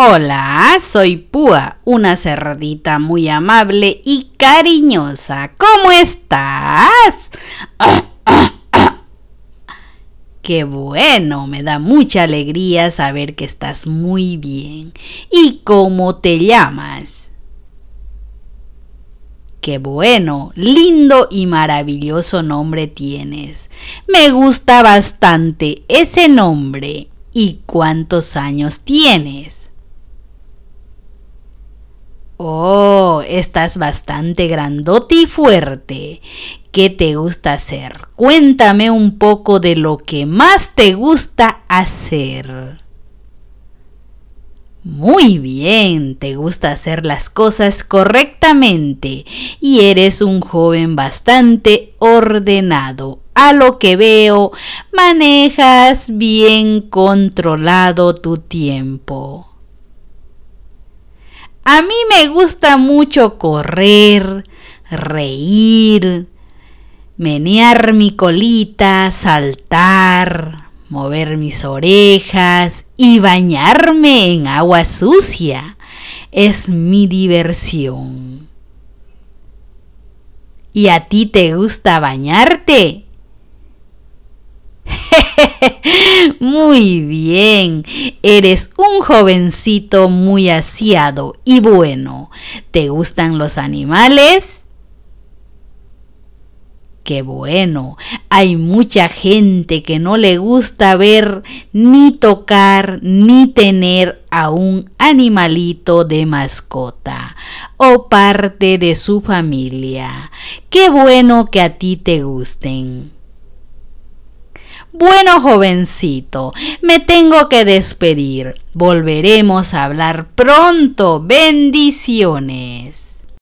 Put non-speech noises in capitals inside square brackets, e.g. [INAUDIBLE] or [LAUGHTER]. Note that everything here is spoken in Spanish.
Hola, soy Púa, una cerdita muy amable y cariñosa. ¿Cómo estás? [COUGHS] Qué bueno, me da mucha alegría saber que estás muy bien. ¿Y cómo te llamas? Qué bueno, lindo y maravilloso nombre tienes. Me gusta bastante ese nombre. ¿Y cuántos años tienes? Oh, estás bastante grandote y fuerte. ¿Qué te gusta hacer? Cuéntame un poco de lo que más te gusta hacer. Muy bien, te gusta hacer las cosas correctamente y eres un joven bastante ordenado. A lo que veo, manejas bien controlado tu tiempo. A mí me gusta mucho correr, reír, menear mi colita, saltar, mover mis orejas y bañarme en agua sucia. Es mi diversión. ¿Y a ti te gusta bañarte? [LAUGHS] Muy bien, eres un jovencito muy aseado y bueno. ¿Te gustan los animales? Qué bueno, hay mucha gente que no le gusta ver, ni tocar, ni tener a un animalito de mascota o parte de su familia. Qué bueno que a ti te gusten. Bueno, jovencito, me tengo que despedir. Volveremos a hablar pronto. Bendiciones.